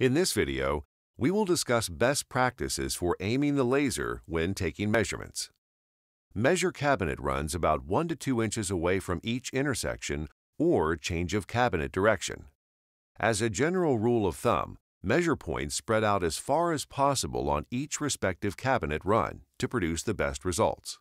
In this video, we will discuss best practices for aiming the laser when taking measurements. Measure cabinet runs about 1 to 2 inches away from each intersection or change of cabinet direction. As a general rule of thumb, measure points spread out as far as possible on each respective cabinet run to produce the best results.